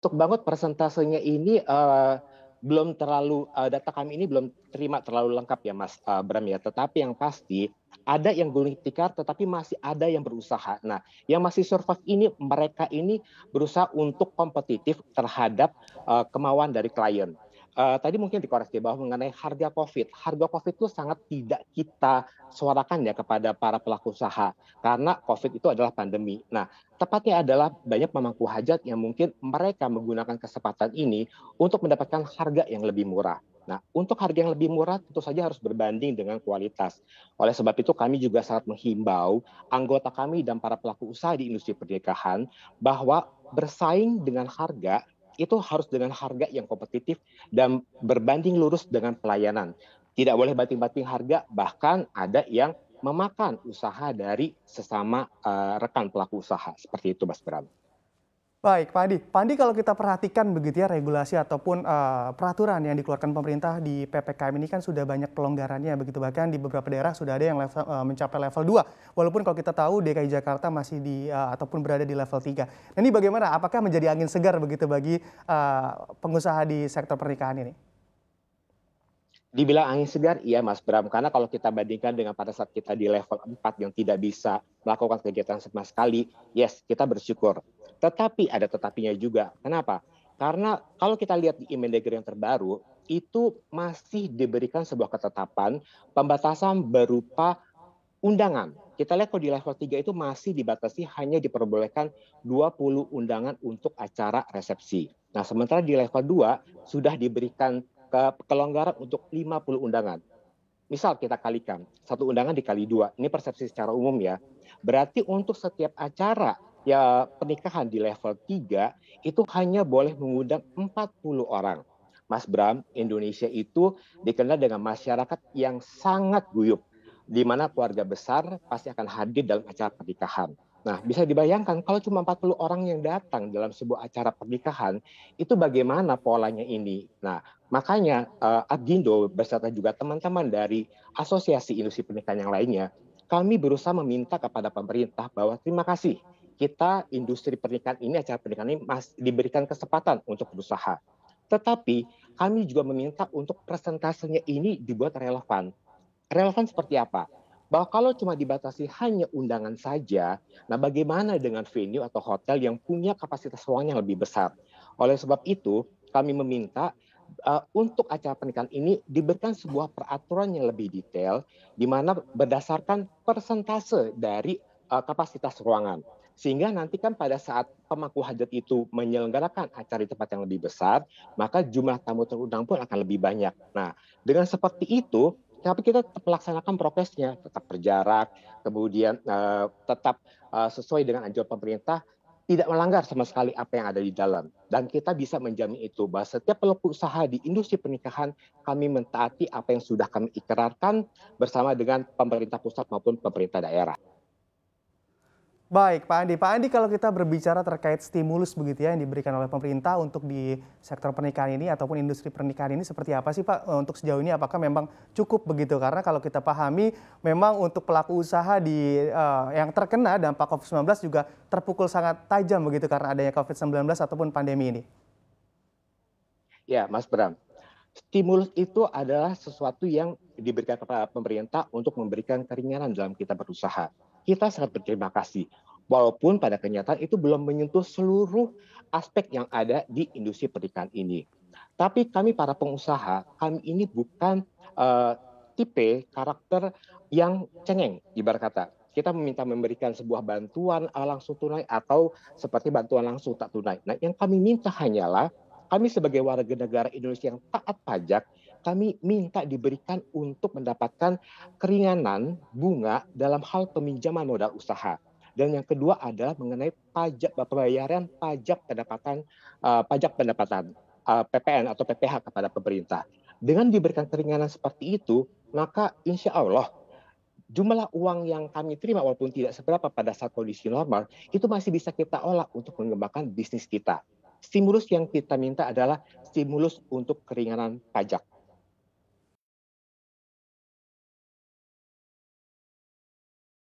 untuk banget persentasenya ini uh, belum terlalu uh, data kami ini belum terima terlalu lengkap ya Mas uh, Bram ya. Tetapi yang pasti ada yang guling tikar tetapi masih ada yang berusaha. Nah, yang masih survive ini mereka ini berusaha untuk kompetitif terhadap uh, kemauan dari klien uh, tadi mungkin dikoreksi bahwa mengenai harga COVID. Harga COVID itu sangat tidak kita suarakan ya kepada para pelaku usaha karena COVID itu adalah pandemi. Nah, tepatnya adalah banyak pemangku hajat yang mungkin mereka menggunakan kesempatan ini untuk mendapatkan harga yang lebih murah. Nah, untuk harga yang lebih murah tentu saja harus berbanding dengan kualitas. Oleh sebab itu kami juga sangat menghimbau anggota kami dan para pelaku usaha di industri pernikahan bahwa bersaing dengan harga itu harus dengan harga yang kompetitif dan berbanding lurus dengan pelayanan. Tidak boleh banting-banting harga, bahkan ada yang memakan usaha dari sesama uh, rekan pelaku usaha. Seperti itu, Mas Bram. Baik, Pak Andi. Pak Andi, kalau kita perhatikan begitu ya regulasi ataupun uh, peraturan yang dikeluarkan pemerintah di PPKM ini kan sudah banyak pelonggarannya begitu. Bahkan di beberapa daerah sudah ada yang level, uh, mencapai level 2. Walaupun kalau kita tahu DKI Jakarta masih di uh, ataupun berada di level 3. Nah, ini bagaimana? Apakah menjadi angin segar begitu bagi uh, pengusaha di sektor pernikahan ini? Dibilang angin segar, iya Mas Bram. Karena kalau kita bandingkan dengan pada saat kita di level 4 yang tidak bisa melakukan kegiatan sama sekali, yes, kita bersyukur tetapi ada tetapinya juga. Kenapa? Karena kalau kita lihat di Imendagri yang terbaru, itu masih diberikan sebuah ketetapan pembatasan berupa undangan. Kita lihat kalau di level 3 itu masih dibatasi hanya diperbolehkan 20 undangan untuk acara resepsi. Nah, sementara di level 2 sudah diberikan ke kelonggaran untuk 50 undangan. Misal kita kalikan, satu undangan dikali dua. Ini persepsi secara umum ya. Berarti untuk setiap acara ya pernikahan di level 3 itu hanya boleh mengundang 40 orang. Mas Bram, Indonesia itu dikenal dengan masyarakat yang sangat guyup, di mana keluarga besar pasti akan hadir dalam acara pernikahan. Nah, bisa dibayangkan kalau cuma 40 orang yang datang dalam sebuah acara pernikahan, itu bagaimana polanya ini. Nah, makanya uh, eh, Agindo beserta juga teman-teman dari Asosiasi Industri Pernikahan yang lainnya, kami berusaha meminta kepada pemerintah bahwa terima kasih kita industri pernikahan ini acara pernikahan ini mas, diberikan kesempatan untuk berusaha. Tetapi kami juga meminta untuk presentasinya ini dibuat relevan. Relevan seperti apa? Bahwa kalau cuma dibatasi hanya undangan saja, nah bagaimana dengan venue atau hotel yang punya kapasitas ruang yang lebih besar? Oleh sebab itu, kami meminta uh, untuk acara pernikahan ini diberikan sebuah peraturan yang lebih detail, di mana berdasarkan persentase dari uh, kapasitas ruangan. Sehingga nanti kan pada saat pemangku hajat itu menyelenggarakan acara di tempat yang lebih besar, maka jumlah tamu terundang pun akan lebih banyak. Nah, dengan seperti itu, tapi kita tetap melaksanakan prokesnya, tetap berjarak, kemudian uh, tetap uh, sesuai dengan anjuran pemerintah, tidak melanggar sama sekali apa yang ada di dalam. Dan kita bisa menjamin itu bahwa setiap pelaku usaha di industri pernikahan kami mentaati apa yang sudah kami ikrarkan bersama dengan pemerintah pusat maupun pemerintah daerah. Baik, Pak Andi. Pak Andi, kalau kita berbicara terkait stimulus begitu ya yang diberikan oleh pemerintah untuk di sektor pernikahan ini ataupun industri pernikahan ini seperti apa sih Pak eh, untuk sejauh ini apakah memang cukup begitu? Karena kalau kita pahami memang untuk pelaku usaha di uh, yang terkena dampak Covid-19 juga terpukul sangat tajam begitu karena adanya Covid-19 ataupun pandemi ini. Ya, Mas Bram. Stimulus itu adalah sesuatu yang diberikan kepada pemerintah untuk memberikan keringanan dalam kita berusaha kita sangat berterima kasih. Walaupun pada kenyataan itu belum menyentuh seluruh aspek yang ada di industri perikanan ini. Tapi kami para pengusaha, kami ini bukan uh, tipe karakter yang cengeng, ibarat kata. Kita meminta memberikan sebuah bantuan langsung tunai atau seperti bantuan langsung tak tunai. Nah, yang kami minta hanyalah kami sebagai warga negara Indonesia yang taat pajak, kami minta diberikan untuk mendapatkan keringanan bunga dalam hal peminjaman modal usaha. Dan yang kedua adalah mengenai pajak pembayaran pajak pendapatan uh, pajak pendapatan uh, eh, PPN atau PPH kepada pemerintah. Dengan diberikan keringanan seperti itu, maka insya Allah jumlah uang yang kami terima walaupun tidak seberapa pada saat kondisi normal itu masih bisa kita olah untuk mengembangkan bisnis kita. Stimulus yang kita minta adalah stimulus untuk keringanan pajak.